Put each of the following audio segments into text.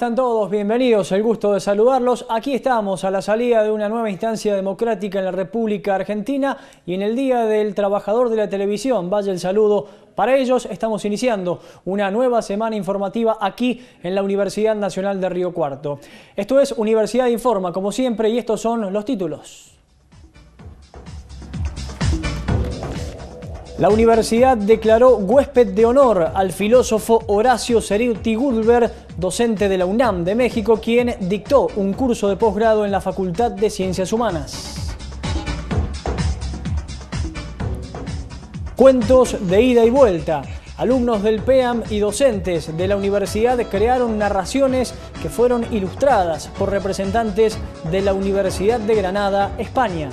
están todos? Bienvenidos, el gusto de saludarlos. Aquí estamos a la salida de una nueva instancia democrática en la República Argentina y en el Día del Trabajador de la Televisión. Vaya el saludo para ellos estamos iniciando una nueva semana informativa aquí en la Universidad Nacional de Río Cuarto. Esto es Universidad Informa, como siempre, y estos son los títulos. La universidad declaró huésped de honor al filósofo Horacio Ceruti Gulber, docente de la UNAM de México, quien dictó un curso de posgrado en la Facultad de Ciencias Humanas. Cuentos de ida y vuelta. Alumnos del PEAM y docentes de la universidad crearon narraciones que fueron ilustradas por representantes de la Universidad de Granada, España.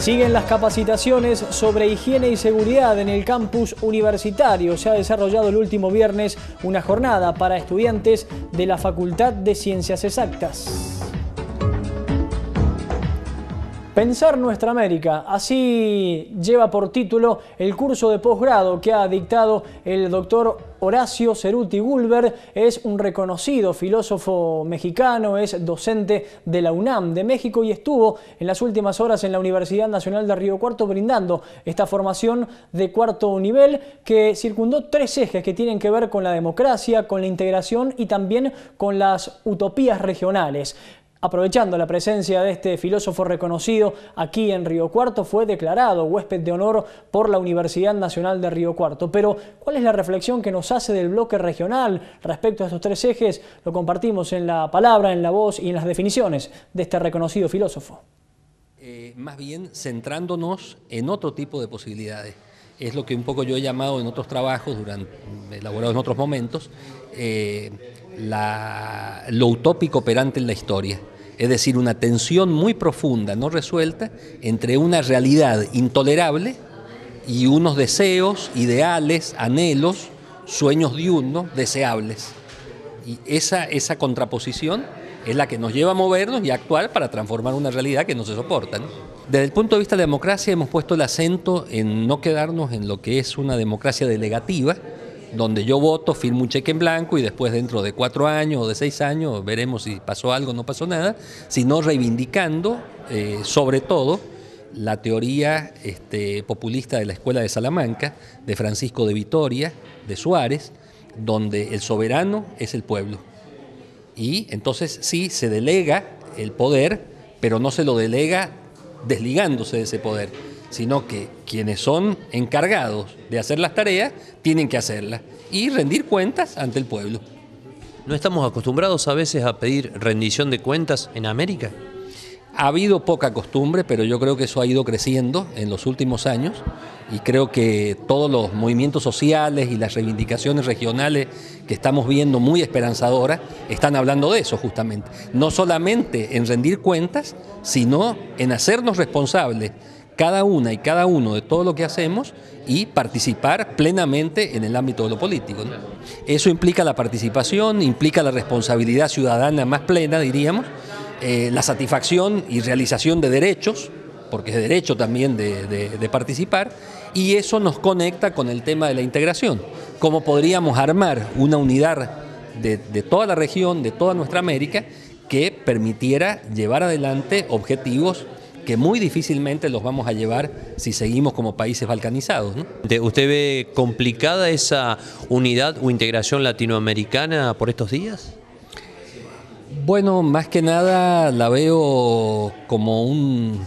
Siguen las capacitaciones sobre higiene y seguridad en el campus universitario. Se ha desarrollado el último viernes una jornada para estudiantes de la Facultad de Ciencias Exactas. Pensar nuestra América, así lleva por título el curso de posgrado que ha dictado el doctor Horacio Ceruti Gulber, es un reconocido filósofo mexicano, es docente de la UNAM de México y estuvo en las últimas horas en la Universidad Nacional de Río Cuarto brindando esta formación de cuarto nivel que circundó tres ejes que tienen que ver con la democracia, con la integración y también con las utopías regionales. Aprovechando la presencia de este filósofo reconocido aquí en Río Cuarto, fue declarado huésped de honor por la Universidad Nacional de Río Cuarto. Pero, ¿cuál es la reflexión que nos hace del bloque regional respecto a estos tres ejes? Lo compartimos en la palabra, en la voz y en las definiciones de este reconocido filósofo. Eh, más bien centrándonos en otro tipo de posibilidades. Es lo que un poco yo he llamado en otros trabajos, durante, elaborados en otros momentos, eh, lo utópico operante en la historia es decir, una tensión muy profunda, no resuelta, entre una realidad intolerable y unos deseos, ideales, anhelos, sueños diurnos, deseables. Y esa, contraposición es la que nos lleva a movernos y a actuar para transformar una realidad que no se soporta. Desde el punto de vista de la democracia hemos puesto el acento en no quedarnos en lo que es una democracia delegativa, donde yo voto, firmo un cheque en blanco y después dentro de cuatro años o de seis años veremos si pasó algo o no pasó nada, sino reivindicando eh, sobre todo la teoría este, populista de la Escuela de Salamanca, de Francisco de Vitoria, de Suárez, donde el soberano es el pueblo. Y entonces sí, se delega el poder, pero no se lo delega desligándose de ese poder sino que quienes son encargados de hacer las tareas tienen que hacerlas y rendir cuentas ante el pueblo. ¿No estamos acostumbrados a veces a pedir rendición de cuentas en América? Ha habido poca costumbre, pero yo creo que eso ha ido creciendo en los últimos años y creo que todos los movimientos sociales y las reivindicaciones regionales que estamos viendo muy esperanzadoras están hablando de eso justamente. No solamente en rendir cuentas, sino en hacernos responsables cada una y cada uno de todo lo que hacemos y participar plenamente en el ámbito de lo político. Eso implica la participación, implica la responsabilidad ciudadana más plena, diríamos, eh, la satisfacción y realización de derechos, porque es derecho también de, participar, y eso nos conecta con el tema de la integración. ¿Cómo podríamos armar una unidad de toda la región, de toda nuestra América, que permitiera llevar adelante objetivos muy difícilmente los vamos a llevar si seguimos como países balcanizados. ¿Usted ve complicada esa unidad o integración latinoamericana por estos días? Bueno, más que nada la veo como un,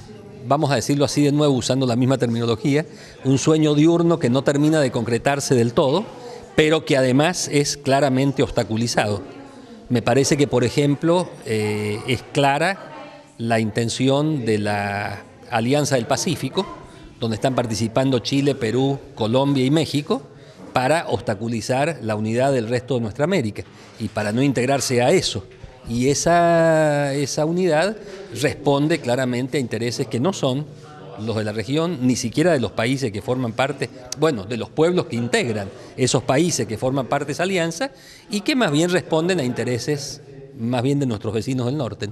vamos a decirlo así de nuevo, usando la misma terminología, un sueño diurno que no termina de concretarse del todo, pero que además es claramente obstaculizado. Me parece que, por ejemplo, eh, es clara la intención de la Alianza del Pacífico, donde están participando Chile, Perú, Colombia y México, para obstaculizar la unidad del resto de nuestra América y para no integrarse a eso. Y esa, unidad responde claramente a intereses que no son los de la región, ni siquiera de los países que forman parte, bueno, de los pueblos que integran esos países que forman parte de esa alianza y que más bien responden a intereses más bien de nuestros vecinos del norte.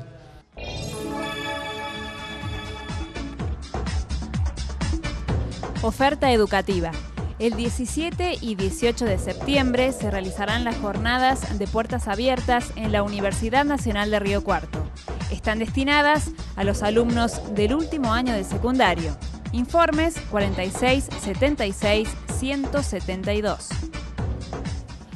Oferta educativa. El 17 y 18 de septiembre se realizarán las jornadas de puertas abiertas en la Universidad Nacional de Río Cuarto. Están destinadas a los alumnos del último año de secundario. Informes 46 172.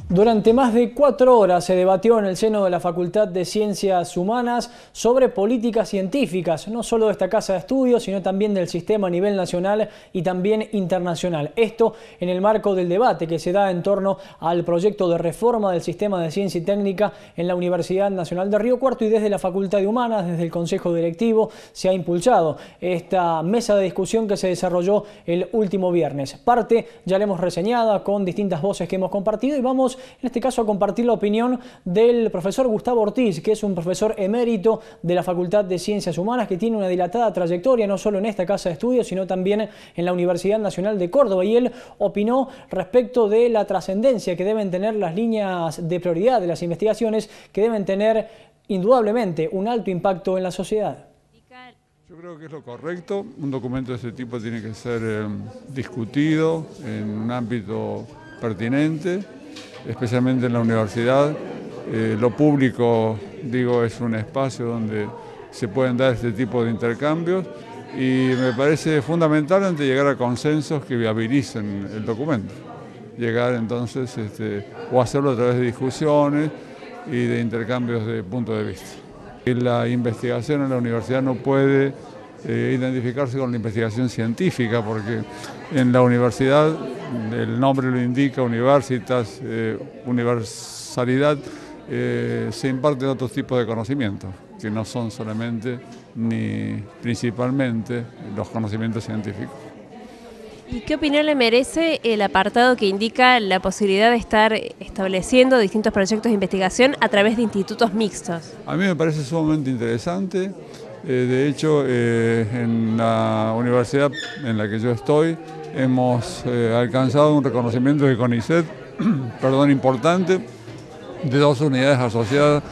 Durante más de cuatro horas se debatió en el seno de la Facultad de Ciencias Humanas sobre políticas científicas, no solo de esta casa de estudios, sino también del sistema a nivel nacional y también internacional. Esto en el marco del debate que se da en torno al proyecto de reforma del sistema de ciencia y técnica en la Universidad Nacional de Río Cuarto y desde la Facultad de Humanas, desde el Consejo Directivo, se ha impulsado esta mesa de discusión que se desarrolló el último viernes. Parte ya la hemos reseñada con distintas voces que hemos compartido y vamos en este caso a compartir la opinión del profesor Gustavo Ortiz, que es un profesor emérito de la Facultad de Ciencias Humanas, que tiene una dilatada trayectoria no solo en esta casa de estudios, sino también en la Universidad Nacional de Córdoba. Y él opinó respecto de la trascendencia que deben tener las líneas de prioridad de las investigaciones, que deben tener indudablemente un alto impacto en la sociedad. Yo creo que es lo correcto. Un documento de este tipo tiene que ser eh, discutido en un ámbito pertinente especialmente en la universidad. Eh, lo público, digo, es un espacio donde se pueden dar este tipo de intercambios y me parece fundamental ante llegar a consensos que viabilicen el documento. Llegar entonces, este, o hacerlo a través de discusiones y de intercambios de puntos de vista. La investigación en la universidad no puede eh, identificarse con la investigación científica, porque en la universidad, el nombre lo indica, universitas, eh, universalidad, eh, se imparten otros tipos de conocimientos, que no son solamente ni principalmente los conocimientos científicos. ¿Y qué opinión le merece el apartado que indica la posibilidad de estar estableciendo distintos proyectos de investigación a través de institutos mixtos? A mí me parece sumamente interesante. Eh, de hecho, eh, en la universidad en la que yo estoy hemos eh, alcanzado un reconocimiento de CONICET, perdón, importante, de dos unidades asociadas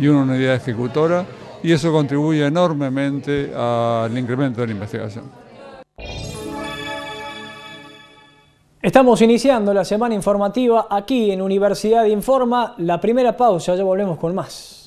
y una unidad ejecutora, y eso contribuye enormemente al incremento de la investigación. Estamos iniciando la semana informativa aquí en Universidad Informa. La primera pausa, ya volvemos con más.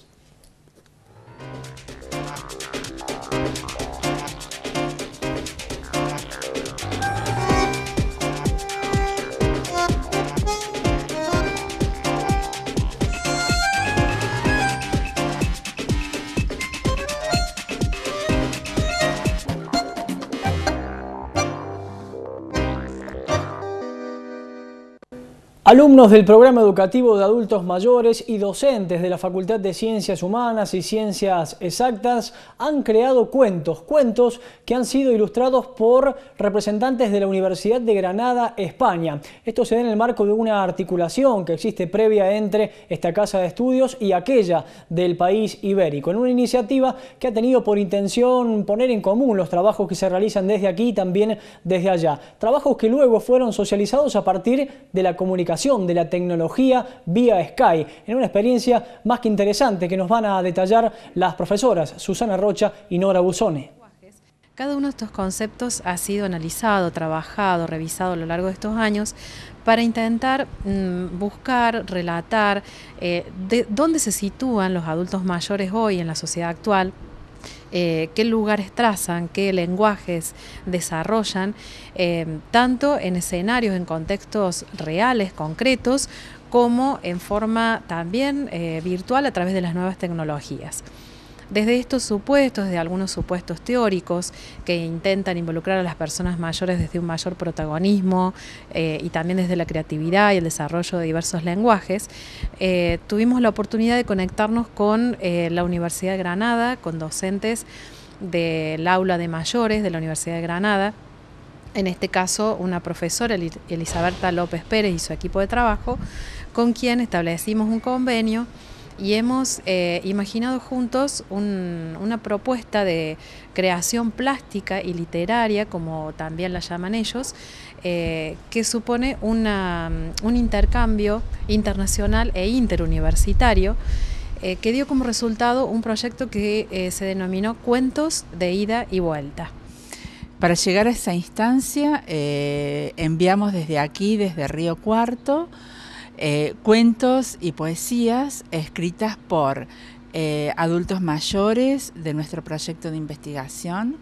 Alumnos del programa educativo de adultos mayores y docentes de la Facultad de Ciencias Humanas y Ciencias Exactas han creado cuentos, cuentos que han sido ilustrados por representantes de la Universidad de Granada, España. Esto se da en el marco de una articulación que existe previa entre esta casa de estudios y aquella del país ibérico, en una iniciativa que ha tenido por intención poner en común los trabajos que se realizan desde aquí y también desde allá. Trabajos que luego fueron socializados a partir de la comunicación de la tecnología vía Sky, en una experiencia más que interesante que nos van a detallar las profesoras Susana Rocha y Nora Busone. Cada uno de estos conceptos ha sido analizado, trabajado, revisado a lo largo de estos años para intentar mm, buscar, relatar eh, de dónde se sitúan los adultos mayores hoy en la sociedad actual, eh, qué lugares trazan, qué lenguajes desarrollan, eh, tanto en escenarios, en contextos reales, concretos, como en forma también eh, virtual a través de las nuevas tecnologías. Desde estos supuestos, de algunos supuestos teóricos que intentan involucrar a las personas mayores desde un mayor protagonismo eh, y también desde la creatividad y el desarrollo de diversos lenguajes, eh, tuvimos la oportunidad de conectarnos con eh, la Universidad de Granada, con docentes del aula de mayores de la Universidad de Granada en este caso una profesora, Elisaberta López Pérez y su equipo de trabajo, con quien establecimos un convenio y hemos eh, imaginado juntos una propuesta de creación plástica y literaria, como también la llaman ellos, eh, que supone un intercambio internacional e interuniversitario. Eh, que dio como resultado un proyecto que se denominó Cuentos de Ida y Vuelta. Para llegar a esa instancia, enviamos desde aquí, desde Río Cuarto, eh, cuentos y poesías escritas por eh, adultos mayores de nuestro proyecto de investigación,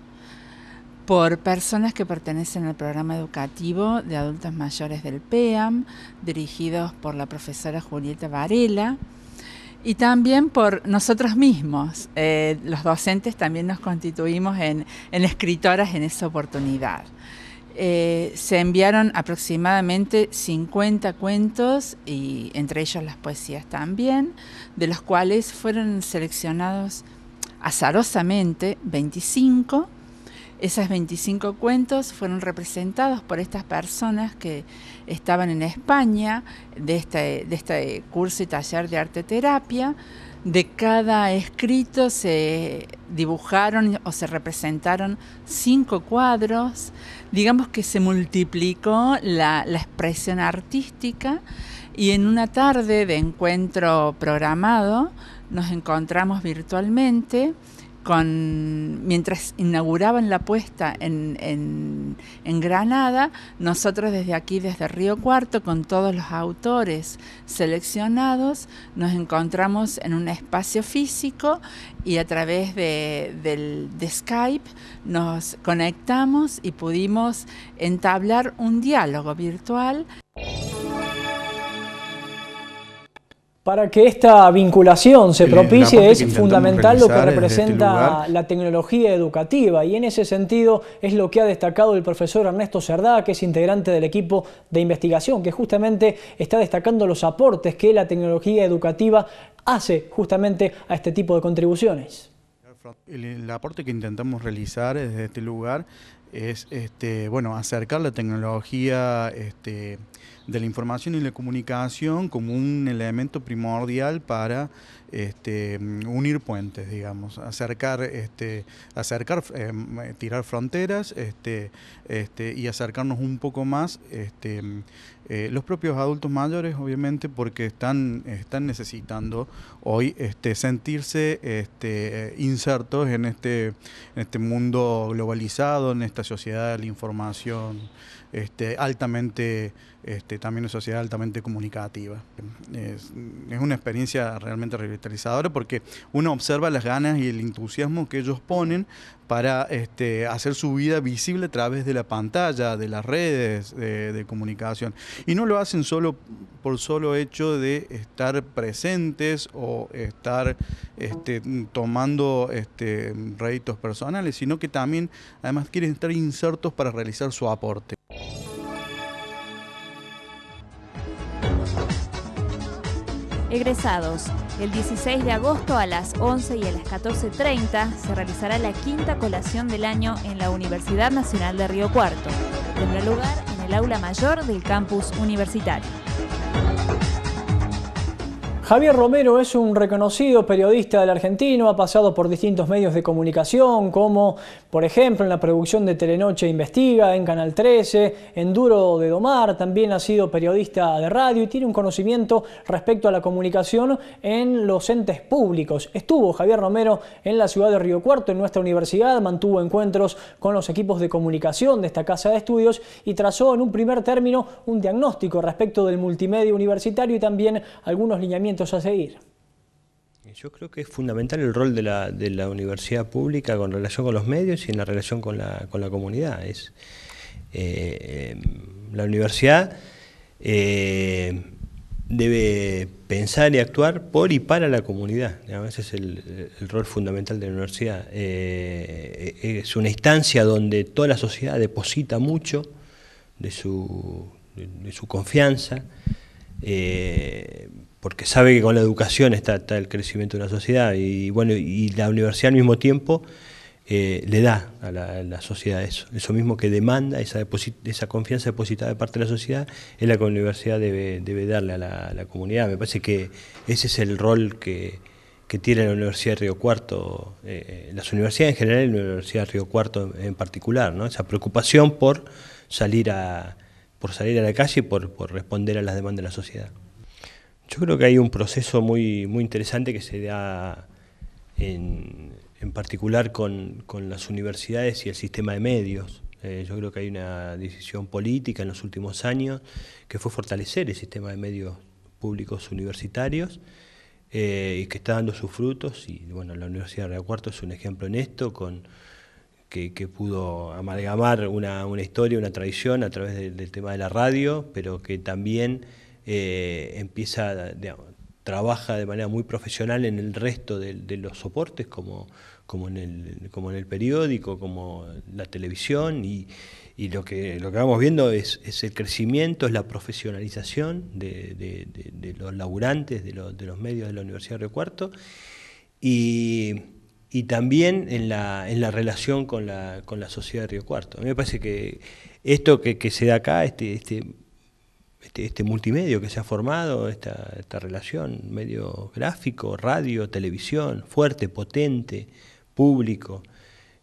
por personas que pertenecen al programa educativo de adultos mayores del PEAM, dirigidos por la profesora Julieta Varela, y también por nosotros mismos. Eh, los docentes también nos constituimos en, en escritoras en esa oportunidad. Eh, se enviaron aproximadamente 50 cuentos, y entre ellos las poesías también, de los cuales fueron seleccionados azarosamente 25. Esas 25 cuentos fueron representados por estas personas que estaban en España de este, este curso y taller de arte terapia de cada escrito se dibujaron o se representaron cinco cuadros. Digamos que se multiplicó la, la expresión artística y en una tarde de encuentro programado nos encontramos virtualmente con, mientras inauguraban la puesta en, en, Granada, nosotros desde aquí, desde Río Cuarto, con todos los autores seleccionados, nos encontramos en un espacio físico y a través de, del de Skype nos conectamos y pudimos entablar un diálogo virtual. Para que esta vinculación se propicie es fundamental lo que este representa la tecnología educativa y en ese sentido es lo que ha destacado el profesor Ernesto Cerdá, que es integrante del equipo de investigación, que justamente está destacando los aportes que la tecnología educativa hace justamente a este tipo de contribuciones. El, aporte que intentamos realizar desde este lugar es este, bueno, acercar la tecnología este, de la información y la comunicación como un elemento primordial para este, unir puentes, digamos, acercar, este, acercar eh, tirar fronteras este, y acercarnos un poco más. Eh, los propios adultos mayores, obviamente, porque están, están necesitando hoy sentirse este, insertos en este mundo globalizado, en esta sociedad de la información. Este, altamente, este, también una sociedad altamente comunicativa. Es, una experiencia realmente revitalizadora porque uno observa las ganas y el entusiasmo que ellos ponen para este, hacer su vida visible a través de la pantalla, de las redes de, comunicación. Y no lo hacen solo por solo hecho de estar presentes o estar tomando este, réditos personales, sino que también además quieren estar insertos para realizar su aporte. Egresados, el 16 de agosto a las 11 y a las 14.30 se realizará la quinta colación del año en la Universidad Nacional de Río Cuarto. Tendrá lugar en el aula mayor del campus universitario. Javier Romero es un reconocido periodista del argentino, ha pasado por distintos medios de comunicación, como por ejemplo en la producción de Telenoche Investiga, en Canal 13, en Duro de Domar, también ha sido periodista de radio y tiene un conocimiento respecto a la comunicación en los entes públicos. Estuvo Javier Romero en la ciudad de Río Cuarto, en nuestra universidad, mantuvo encuentros con los equipos de comunicación de esta casa de estudios y trazó en un primer término un diagnóstico respecto del multimedia universitario y también algunos lineamientos a seguir. Yo creo que es fundamental el rol de la, universidad pública con relación con los medios y en la relación con la, con la comunidad. Es, eh, em, la universidad eh, debe pensar y actuar por y para la comunidad. Ese es el, rol fundamental de la universidad. Eh, es una instancia donde toda la sociedad deposita mucho de su, su confianza porque sabe que con la educación está, el crecimiento de la sociedad y bueno, y la universidad al mismo tiempo eh, le da a la, sociedad eso, eso mismo que demanda, esa, esa confianza depositada de parte de la sociedad es la que la universidad debe, darle a la, comunidad. Me parece que ese es el rol que, tiene la Universidad de Río Cuarto, eh, las universidades en general y la Universidad de Río Cuarto en, particular, ¿no? esa preocupación por salir a, por salir a la calle y por responder a las demandas de la sociedad. Yo creo que hay un proceso muy, interesante que se da en, particular con, las universidades y el sistema de medios. Eh, yo creo que hay una decisión política en los últimos años que fue fortalecer el sistema de medios públicos universitarios eh, y que está dando sus frutos. Y bueno, la Universidad de Río Cuarto es un ejemplo en esto, que, pudo amalgamar una, historia, una tradición a través del tema de la radio, pero que también eh, empieza, digamos, trabaja de manera muy profesional en el resto de, los soportes, como, como, en el, como en el periódico, como la televisión, y, lo, que, lo que vamos viendo es, el crecimiento, es la profesionalización de, los laburantes, de, los medios de la Universidad de Río Cuarto, y, también en la, en la relación con la, sociedad de Río Cuarto. A mí me parece que esto que, se da acá, este, este este, este, multimedio que se ha formado, esta, relación, medio gráfico, radio, televisión, fuerte, potente, público.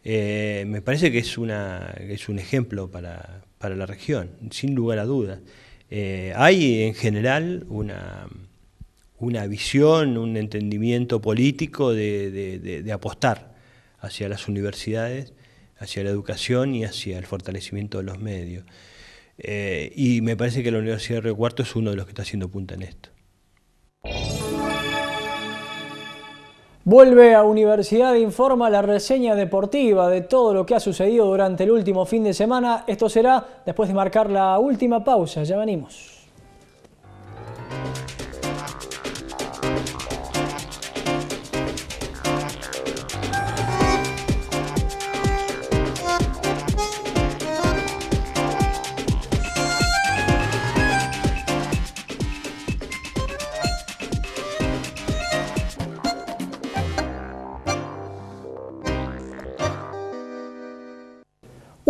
Eh, me parece que es, una, un ejemplo para, la región, sin lugar a dudas. Eh, hay en general una, visión, un entendimiento político de, apostar hacia las universidades, hacia la educación y hacia el fortalecimiento de los medios. Eh, y me parece que la Universidad de Río Cuarto es uno de los que está haciendo punta en esto. Vuelve a Universidad Informa la reseña deportiva de todo lo que ha sucedido durante el último fin de semana. Esto será después de marcar la última pausa. Ya venimos.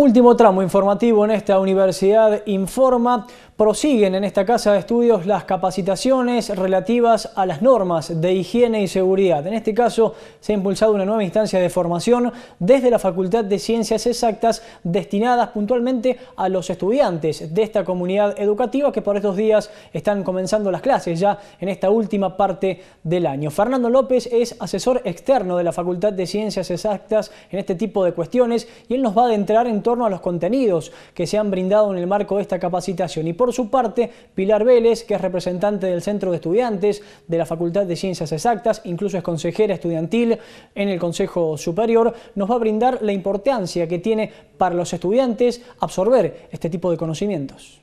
Último tramo informativo en esta universidad informa Prosiguen en esta casa de estudios las capacitaciones relativas a las normas de higiene y seguridad. En este caso se ha impulsado una nueva instancia de formación desde la Facultad de Ciencias Exactas destinadas puntualmente a los estudiantes de esta comunidad educativa que por estos días están comenzando las clases ya en esta última parte del año. Fernando López es asesor externo de la Facultad de Ciencias Exactas en este tipo de cuestiones y él nos va a adentrar en torno a los contenidos que se han brindado en el marco de esta capacitación por su parte, Pilar Vélez, que es representante del Centro de Estudiantes de la Facultad de Ciencias Exactas, incluso es consejera estudiantil en el Consejo Superior, nos va a brindar la importancia que tiene para los estudiantes absorber este tipo de conocimientos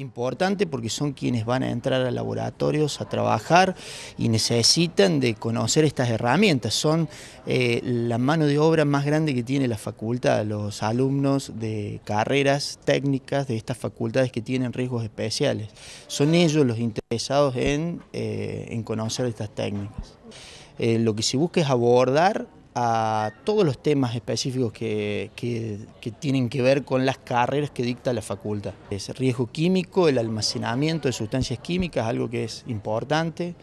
importante porque son quienes van a entrar a laboratorios a trabajar y necesitan de conocer estas herramientas. Son eh, la mano de obra más grande que tiene la facultad, los alumnos de carreras técnicas de estas facultades que tienen riesgos especiales. Son ellos los interesados en, eh, conocer estas técnicas. Eh, lo que se busca es abordar a todos los temas específicos que, tienen que ver con las carreras que dicta la facultad. Es riesgo químico, el almacenamiento de sustancias químicas, algo que es importante,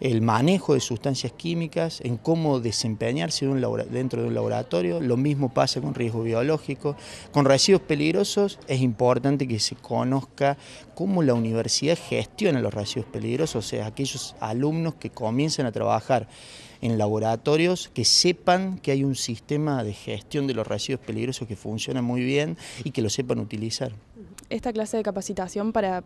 el manejo de sustancias químicas, en cómo desempeñarse dentro de un laboratorio, lo mismo pasa con riesgo biológico. Con residuos peligrosos es importante que se conozca cómo la universidad gestiona los residuos peligrosos, o sea, aquellos alumnos que comienzan a trabajar en laboratorios que sepan que hay un sistema de gestión de los residuos peligrosos que funciona muy bien y que lo sepan utilizar. Esta clase de capacitación para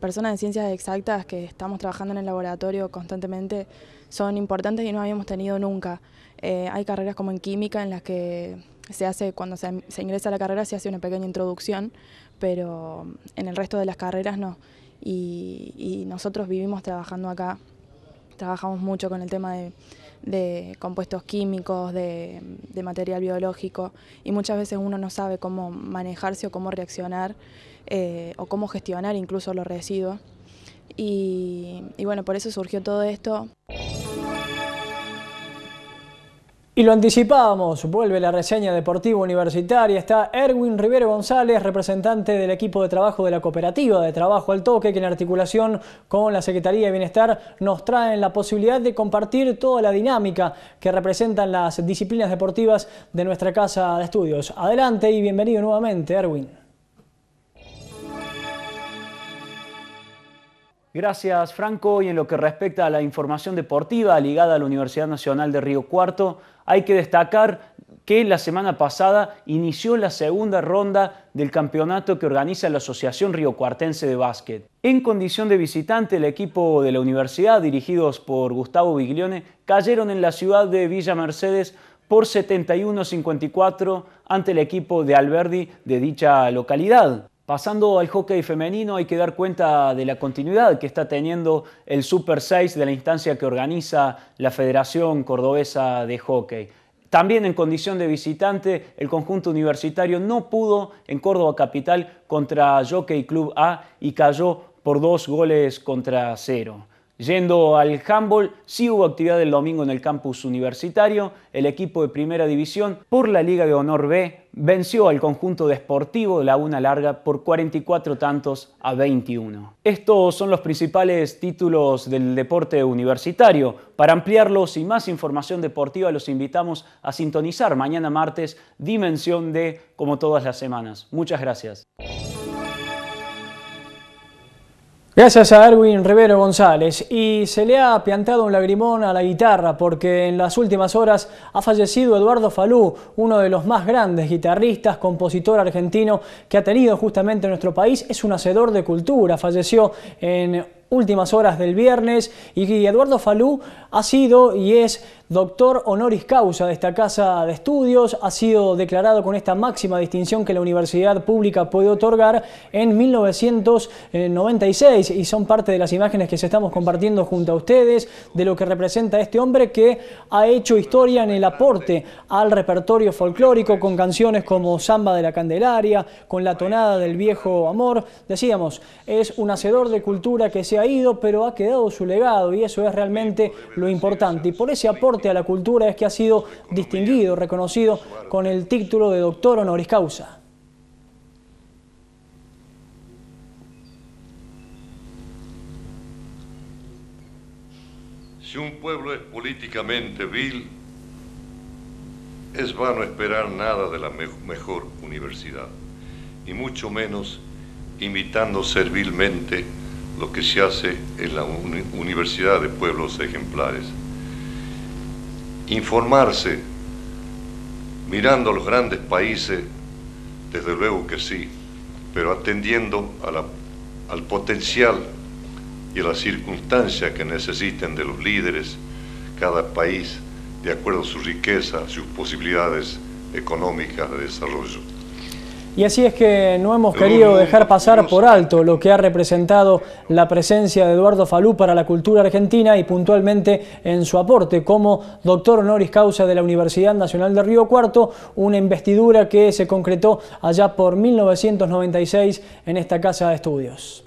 personas en ciencias exactas que estamos trabajando en el laboratorio constantemente son importantes y no habíamos tenido nunca. Eh, hay carreras como en química en las que se hace, cuando se, ingresa a la carrera se hace una pequeña introducción, pero en el resto de las carreras no. y nosotros vivimos trabajando acá, trabajamos mucho con el tema de de compuestos químicos, de, material biológico, y muchas veces uno no sabe cómo manejarse o cómo reaccionar eh, o cómo gestionar incluso los residuos. y bueno, por eso surgió todo esto. Y lo anticipábamos, vuelve la reseña deportiva universitaria, está Erwin Rivero González, representante del equipo de trabajo de la cooperativa de trabajo al toque, que en articulación con la Secretaría de Bienestar nos traen la posibilidad de compartir toda la dinámica que representan las disciplinas deportivas de nuestra casa de estudios. Adelante y bienvenido nuevamente, Erwin. Gracias, Franco. Y en lo que respecta a la información deportiva ligada a la Universidad Nacional de Río Cuarto, hay que destacar que la semana pasada inició la segunda ronda del campeonato que organiza la Asociación Río Cuartense de Básquet. En condición de visitante, el equipo de la universidad, dirigidos por Gustavo Biglione, cayeron en la ciudad de Villa Mercedes por 71-54 ante el equipo de Alberdi de dicha localidad. Pasando al hockey femenino, hay que dar cuenta de la continuidad que está teniendo el Super 6 de la instancia que organiza la Federación Cordobesa de Hockey. También en condición de visitante, el conjunto universitario no pudo en Córdoba Capital contra Jockey Club A y cayó por dos goles contra cero. Yendo al handball, sí hubo actividad el domingo en el campus universitario. El equipo de primera división por la Liga de Honor B venció al conjunto deportivo de la Una Larga por 44 tantos a 21. Estos son los principales títulos del deporte universitario. Para ampliarlos y más información deportiva los invitamos a sintonizar mañana martes Dimensión D como todas las semanas. Muchas gracias. Gracias a Erwin Rivero González. Y se le ha piantado un lagrimón a la guitarra porque en las últimas horas ha fallecido Eduardo Falú, uno de los más grandes guitarristas, compositor argentino que ha tenido justamente nuestro país. Es un hacedor de cultura, falleció en últimas horas del viernes y Eduardo Falú ha sido y es doctor honoris causa de esta casa de estudios, ha sido declarado con esta máxima distinción que la universidad pública puede otorgar en 1996 y son parte de las imágenes que se estamos compartiendo junto a ustedes de lo que representa este hombre que ha hecho historia en el aporte al repertorio folclórico con canciones como Samba de la Candelaria, con La Tonada del Viejo Amor. Decíamos, es un hacedor de cultura que se ha ido pero ha quedado su legado y eso es realmente lo importante y por ese aporte a la cultura es que ha sido distinguido, reconocido con el título de doctor honoris causa. Si un pueblo es políticamente vil, es vano esperar nada de la mejor universidad, y mucho menos imitando servilmente lo que se hace en la Universidad de Pueblos Ejemplares. Informarse, mirando a los grandes países, desde luego que sí, pero atendiendo al potencial y a las circunstancias que necesiten de los líderes, cada país, de acuerdo a su riqueza, sus posibilidades económicas de desarrollo. Y así es que no hemos querido dejar pasar por alto lo que ha representado la presencia de Eduardo Falú para la cultura argentina y puntualmente en su aporte como doctor honoris causa de la Universidad Nacional de Río Cuarto, una investidura que se concretó allá por 1996 en esta casa de estudios.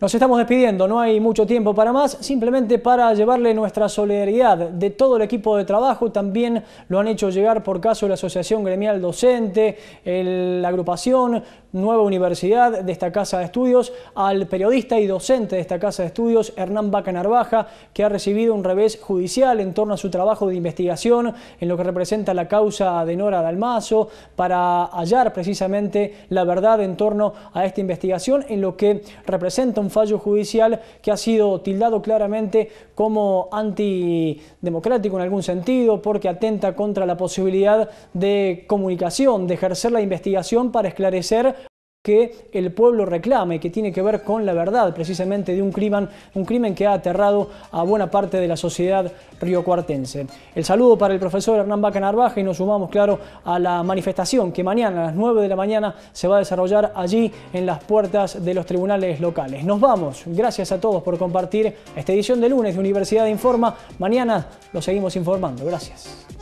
Nos estamos despidiendo, no hay mucho tiempo para más, simplemente para llevarle nuestra solidaridad de todo el equipo de trabajo, también lo han hecho llegar por caso la Asociación Gremial Docente, la agrupación, nueva universidad de esta casa de estudios, al periodista y docente de esta casa de estudios, Hernán Baca Narvaja, que ha recibido un revés judicial en torno a su trabajo de investigación en lo que representa la causa de Nora Dalmazo, para hallar precisamente la verdad en torno a esta investigación, en lo que representa un fallo judicial que ha sido tildado claramente como antidemocrático en algún sentido, porque atenta contra la posibilidad de comunicación, de ejercer la investigación para esclarecer que el pueblo reclama y que tiene que ver con la verdad precisamente de un crimen, un crimen que ha aterrado a buena parte de la sociedad riocuartense. El saludo para el profesor Hernán Baca Narvaja y nos sumamos, claro, a la manifestación que mañana a las 9 de la mañana se va a desarrollar allí en las puertas de los tribunales locales. Nos vamos. Gracias a todos por compartir esta edición de lunes de Universidad de Informa. Mañana lo seguimos informando. Gracias.